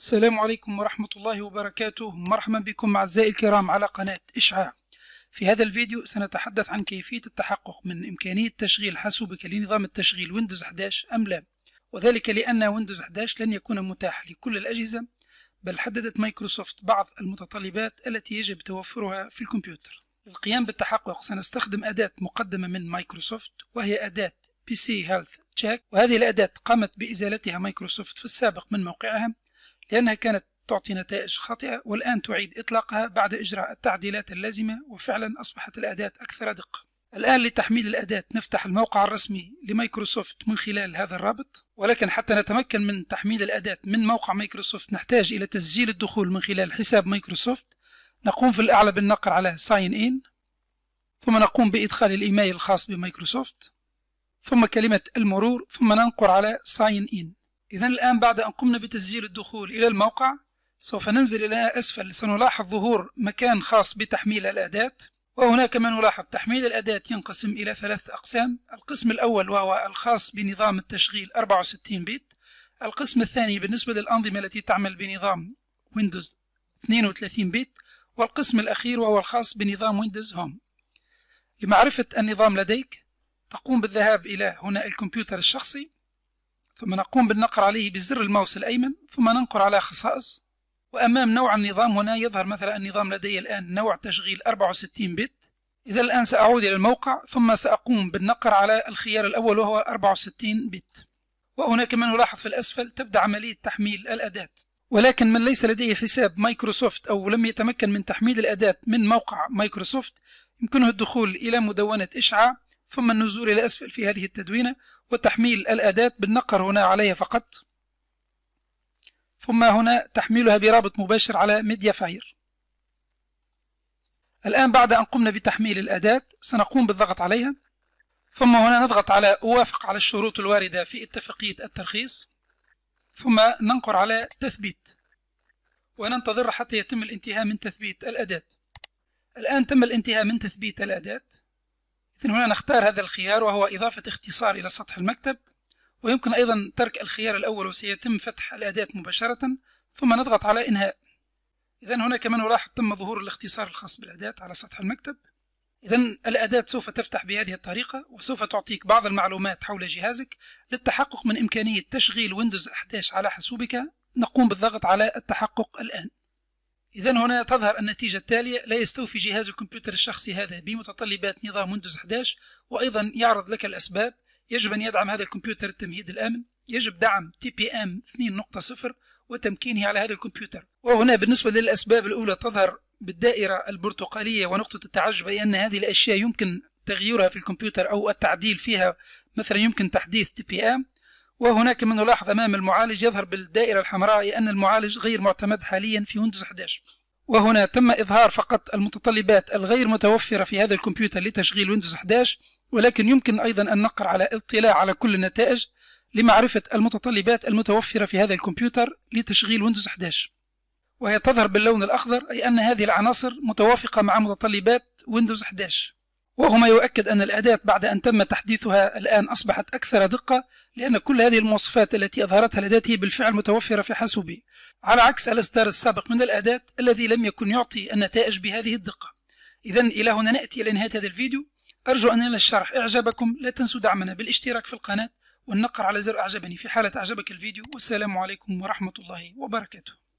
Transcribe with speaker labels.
Speaker 1: السلام عليكم ورحمة الله وبركاته مرحبا بكم أعزائي الكرام على قناة إشعاع في هذا الفيديو سنتحدث عن كيفية التحقق من إمكانية تشغيل حاسوبك لنظام التشغيل ويندوز 11 أم لا وذلك لأن ويندوز 11 لن يكون متاح لكل الأجهزة بل حددت مايكروسوفت بعض المتطلبات التي يجب توفرها في الكمبيوتر للقيام بالتحقق سنستخدم أداة مقدمة من مايكروسوفت وهي أداة PC Health Check وهذه الأداة قامت بإزالتها مايكروسوفت في السابق من موقعها لأنها كانت تعطي نتائج خاطئة والآن تعيد إطلاقها بعد إجراء التعديلات اللازمة وفعلا أصبحت الأداة أكثر دقة الآن لتحميل الأداة نفتح الموقع الرسمي لمايكروسوفت من خلال هذا الرابط ولكن حتى نتمكن من تحميل الأداة من موقع مايكروسوفت نحتاج إلى تسجيل الدخول من خلال حساب مايكروسوفت نقوم في الأعلى بالنقر على ساين إن ثم نقوم بإدخال الإيميل الخاص بمايكروسوفت ثم كلمة المرور ثم ننقر على ساين إن إذا الآن بعد أن قمنا بتسجيل الدخول إلى الموقع سوف ننزل إلى أسفل سنلاحظ ظهور مكان خاص بتحميل الأداة وهناك ما نلاحظ تحميل الأداة ينقسم إلى ثلاث أقسام القسم الأول وهو الخاص بنظام التشغيل 64 بيت القسم الثاني بالنسبة للأنظمة التي تعمل بنظام ويندوز 32 بيت والقسم الأخير وهو الخاص بنظام ويندوز هوم لمعرفة النظام لديك تقوم بالذهاب إلى هنا الكمبيوتر الشخصي ثم نقوم بالنقر عليه بزر الماوس الأيمن ثم ننقر على خصائص وأمام نوع النظام هنا يظهر مثلا النظام لدي الآن نوع تشغيل 64 بت إذا الآن سأعود إلى الموقع ثم سأقوم بالنقر على الخيار الأول وهو 64 بت وهناك من نلاحظ في الأسفل تبدأ عملية تحميل الأداة ولكن من ليس لديه حساب مايكروسوفت أو لم يتمكن من تحميل الأداة من موقع مايكروسوفت يمكنه الدخول إلى مدونة إشعاع ثم النزول إلى أسفل في هذه التدوينة وتحميل الأداة بالنقر هنا عليها فقط ثم هنا تحميلها برابط مباشر على ميديا فاير الآن بعد أن قمنا بتحميل الأداة سنقوم بالضغط عليها ثم هنا نضغط على أوافق على الشروط الواردة في اتفاقية الترخيص ثم ننقر على تثبيت وننتظر حتى يتم الانتهاء من تثبيت الأداة الآن تم الانتهاء من تثبيت الأداة إذن هنا نختار هذا الخيار وهو إضافة اختصار إلى سطح المكتب ويمكن أيضا ترك الخيار الأول وسيتم فتح الأداة مباشرة ثم نضغط على إنهاء إذا هنا كما نلاحظ تم ظهور الاختصار الخاص بالأداة على سطح المكتب إذا الأداة سوف تفتح بهذه الطريقة وسوف تعطيك بعض المعلومات حول جهازك للتحقق من إمكانية تشغيل ويندوز 11 على حاسوبك نقوم بالضغط على التحقق الآن إذا هنا تظهر النتيجة التالية لا يستوفي جهاز الكمبيوتر الشخصي هذا بمتطلبات نظام ويندوز 11 وأيضا يعرض لك الأسباب يجب أن يدعم هذا الكمبيوتر التمهيد الأمن يجب دعم تي بي ام 2.0 وتمكينه على هذا الكمبيوتر وهنا بالنسبة للأسباب الأولى تظهر بالدائرة البرتقالية ونقطة التعجب أي أن هذه الأشياء يمكن تغييرها في الكمبيوتر أو التعديل فيها مثلا يمكن تحديث تي بي ام وهناك من نلاحظ أمام المعالج يظهر بالدائرة الحمراء أن المعالج غير معتمد حاليا في ويندوز 11 وهنا تم إظهار فقط المتطلبات الغير متوفرة في هذا الكمبيوتر لتشغيل ويندوز 11 ولكن يمكن أيضا أن نقر على اطلاع على كل النتائج لمعرفة المتطلبات المتوفرة في هذا الكمبيوتر لتشغيل ويندوز 11 وهي تظهر باللون الأخضر أي أن هذه العناصر متوافقة مع متطلبات ويندوز 11 وهما يؤكد أن الأداة بعد أن تم تحديثها الآن أصبحت أكثر دقة لأن كل هذه المواصفات التي أظهرتها الأداة هي بالفعل متوفرة في حاسوبي على عكس الإصدار السابق من الأداة الذي لم يكن يعطي النتائج بهذه الدقة إذا إلى هنا نأتي إلى نهاية هذا الفيديو أرجو أن ينال الشرح إعجابكم لا تنسوا دعمنا بالاشتراك في القناة والنقر على زر أعجبني في حالة أعجبك الفيديو والسلام عليكم ورحمة الله وبركاته